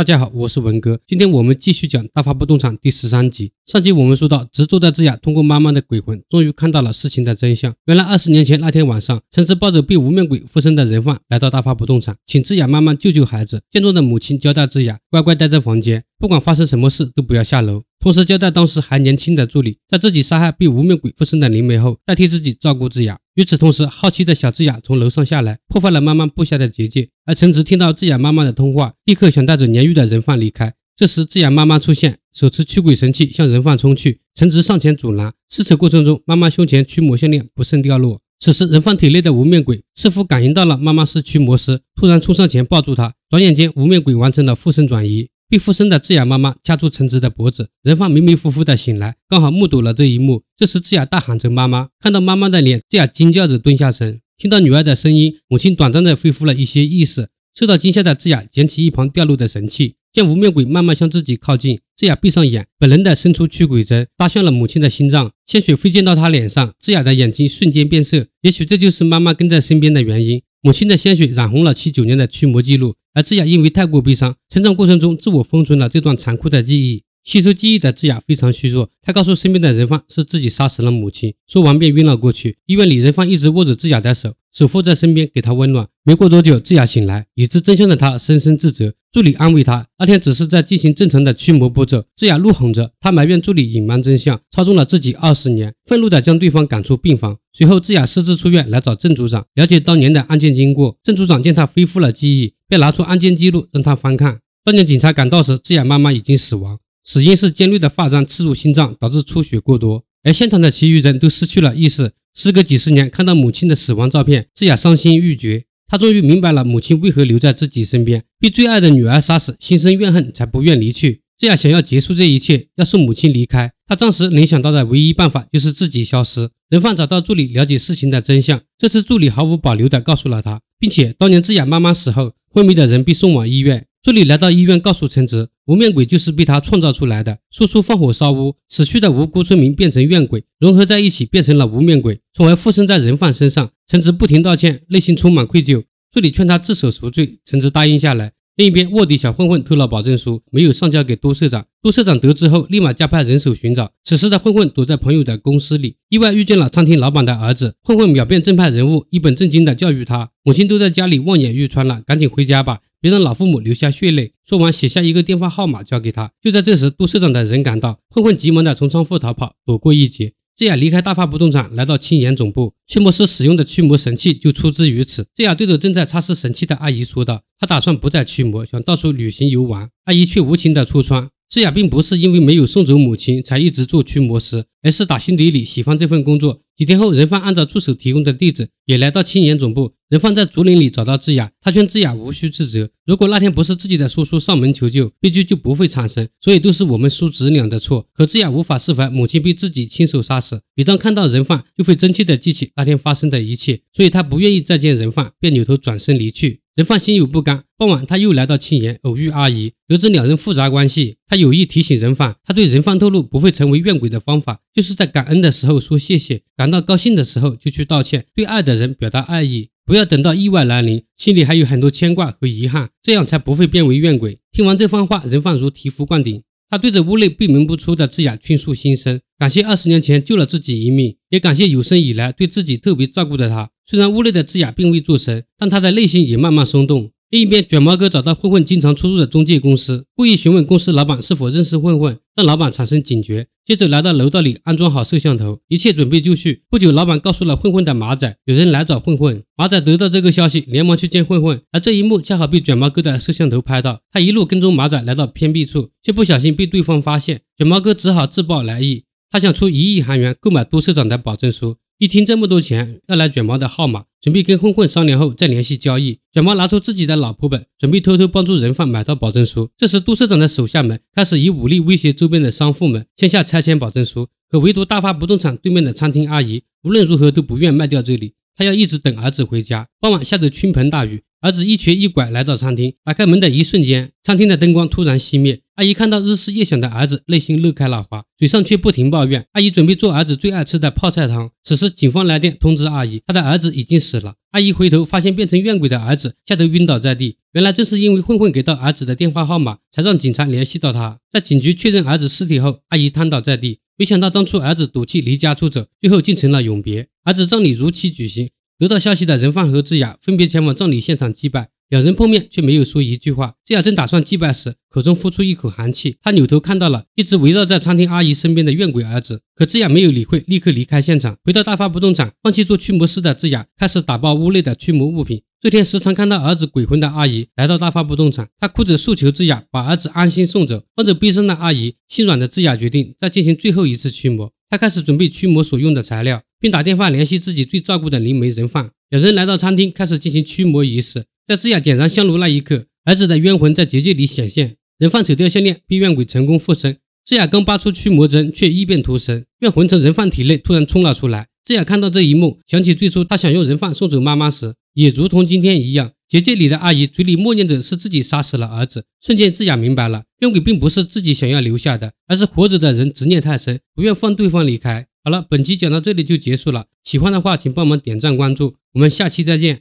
大家好，我是文哥，今天我们继续讲大发不动产第十三集。上集我们说到，执着的智雅通过妈妈的鬼魂，终于看到了事情的真相。原来二十年前那天晚上，陈直抱着被无面鬼附身的人贩来到大发不动产，请智雅妈妈救救孩子。健壮的母亲交代智雅乖乖待在房间，不管发生什么事都不要下楼，同时交代当时还年轻的助理，在自己杀害被无面鬼附身的灵媒后，代替自己照顾智雅。与此同时，好奇的小智雅从楼上下来，破坏了妈妈布下的结界。而陈直听到智雅妈妈的通话，立刻想带着年幼的人贩离开。这时，智雅妈妈出现，手持驱鬼神器向人贩冲去。陈直上前阻拦。撕扯过程中，妈妈胸前驱魔项链不慎掉落。此时，人贩体内的无面鬼似乎感应到了妈妈是驱魔师，突然冲上前抱住她。转眼间，无面鬼完成了附身转移。被附身的智雅妈妈掐住陈直的脖子，仁芳迷迷糊糊的醒来，刚好目睹了这一幕。这时，智雅大喊着“妈妈”，看到妈妈的脸，智雅惊叫着蹲下身。听到女儿的声音，母亲短暂的恢复了一些意识。受到惊吓的智雅捡起一旁掉落的神器，见无面鬼慢慢向自己靠近，智雅闭上眼，本能的伸出驱鬼针，扎向了母亲的心脏。鲜血飞溅到她脸上，智雅的眼睛瞬间变色。也许这就是妈妈跟在身边的原因。母亲的鲜血染红了七九年的驱魔记录，而智雅因为太过悲伤，成长过程中自我封存了这段残酷的记忆。吸收记忆的智雅非常虚弱，她告诉身边的人贩是自己杀死了母亲，说完便晕了过去。医院里，人贩一直握着智雅的手。守护在身边给他温暖。没过多久，智雅醒来，已知真相的她深深自责。助理安慰她，那天只是在进行正常的驱魔步骤。智雅怒吼着，她埋怨助理隐瞒真相，操纵了自己二十年，愤怒地将对方赶出病房。随后，智雅私自出院来找郑组长，了解当年的案件经过。郑组长见她恢复了记忆，便拿出案件记录让她翻看。当年警察赶到时，智雅妈妈已经死亡，死因是尖锐的发簪刺入心脏，导致出血过多。而现场的其余人都失去了意识。时隔几十年，看到母亲的死亡照片，智雅伤心欲绝。她终于明白了母亲为何留在自己身边，被最爱的女儿杀死，心生怨恨才不愿离去。智雅想要结束这一切，要送母亲离开，她暂时能想到的唯一办法就是自己消失。人贩找到助理了解事情的真相，这次助理毫无保留地告诉了他，并且当年智雅妈妈死后昏迷的人被送往医院。助理来到医院，告诉陈直，无面鬼就是被他创造出来的。叔叔放火烧屋，死去的无辜村民变成怨鬼，融合在一起，变成了无面鬼，从而附身在人贩身上。陈直不停道歉，内心充满愧疚。助理劝他自首赎罪，陈直答应下来。另一边，卧底小混混偷了保证书，没有上交给多社长。多社长得知后，立马加派人手寻找。此时的混混躲在朋友的公司里，意外遇见了餐厅老板的儿子。混混秒变正派人物，一本正经的教育他：母亲都在家里望眼欲穿了，赶紧回家吧。别让老父母流下血泪。说完，写下一个电话号码交给他。就在这时，杜社长的人赶到，混混急忙的从窗户逃跑，躲过一劫。这雅离开大发不动产，来到青岩总部，驱魔师使用的驱魔神器就出自于此。这雅对着正在擦拭神器的阿姨说道：“他打算不再驱魔，想到处旅行游玩。”阿姨却无情的出窗。智雅并不是因为没有送走母亲才一直做驱魔师，而是打心底里喜欢这份工作。几天后，仁范按照助手提供的地址，也来到青岩总部。仁范在竹林里找到智雅，他劝智雅无需自责，如果那天不是自己的叔叔上门求救，悲剧就不会产生，所以都是我们叔侄俩的错。可智雅无法释怀，母亲被自己亲手杀死，每当看到仁范，就会真切的记起那天发生的一切，所以她不愿意再见仁范，便扭头转身离去。人放心有不甘，傍晚他又来到青岩，偶遇阿姨，得知两人复杂关系，他有意提醒人贩，他对人贩透露不会成为怨鬼的方法，就是在感恩的时候说谢谢，感到高兴的时候就去道歉，对爱的人表达爱意，不要等到意外来临，心里还有很多牵挂和遗憾，这样才不会变为怨鬼。听完这番话，人贩如醍醐灌顶。他对着屋内闭门不出的智雅倾诉心声，感谢二十年前救了自己一命，也感谢有生以来对自己特别照顾的他。虽然屋内的智雅并未作声，但他的内心也慢慢松动。另一边，卷毛哥找到混混经常出入的中介公司，故意询问公司老板是否认识混混，让老板产生警觉。接着来到楼道里安装好摄像头，一切准备就绪。不久，老板告诉了混混的马仔，有人来找混混。马仔得到这个消息，连忙去见混混。而这一幕恰好被卷毛哥的摄像头拍到。他一路跟踪马仔来到偏僻处，却不小心被对方发现。卷毛哥只好自报来意，他想出一亿韩元购买都社长的保证书。一听这么多钱，要来卷毛的号码，准备跟混混商量后再联系交易。卷毛拿出自己的老婆本，准备偷偷帮助人贩买到保证书。这时，杜社长的手下们开始以武力威胁周边的商户们签下拆迁保证书，可唯独大发不动产对面的餐厅阿姨，无论如何都不愿卖掉这里。他要一直等儿子回家。傍晚下着倾盆大雨，儿子一瘸一拐来到餐厅。打开门的一瞬间，餐厅的灯光突然熄灭。阿姨看到日思夜想的儿子，内心乐开了花，嘴上却不停抱怨。阿姨准备做儿子最爱吃的泡菜汤。此时，警方来电通知阿姨，她的儿子已经死了。阿姨回头发现变成怨鬼的儿子吓得晕倒在地。原来正是因为混混给到儿子的电话号码，才让警察联系到他。在警局确认儿子尸体后，阿姨瘫倒在地。没想到当初儿子赌气离家出走，最后竟成了永别。儿子葬礼如期举行，得到消息的人贩和智雅分别前往葬礼现场祭拜。两人碰面，却没有说一句话。智雅正打算祭拜时，口中呼出一口寒气。他扭头看到了一直围绕在餐厅阿姨身边的怨鬼儿子，可智雅没有理会，立刻离开现场，回到大发不动产。放弃做驱魔师的智雅开始打包屋内的驱魔物品。这天时常看到儿子鬼魂的阿姨来到大发不动产，她哭着诉求智雅把儿子安心送走。望着悲伤的阿姨，心软的智雅决定再进行最后一次驱魔。她开始准备驱魔所用的材料，并打电话联系自己最照顾的灵媒人贩。两人来到餐厅，开始进行驱魔仪式。在智雅点燃香炉那一刻，儿子的冤魂在结界里显现。人贩扯掉项链，逼怨鬼成功附身。智雅刚拔出驱魔针，却异变突生，怨魂从人贩体内突然冲了出来。智雅看到这一幕，想起最初他想用人贩送走妈妈时，也如同今天一样。结界里的阿姨嘴里默念着是自己杀死了儿子。瞬间，智雅明白了，怨鬼并不是自己想要留下的，而是活着的人执念太深，不愿放对方离开。好了，本期讲到这里就结束了。喜欢的话，请帮忙点赞关注，我们下期再见。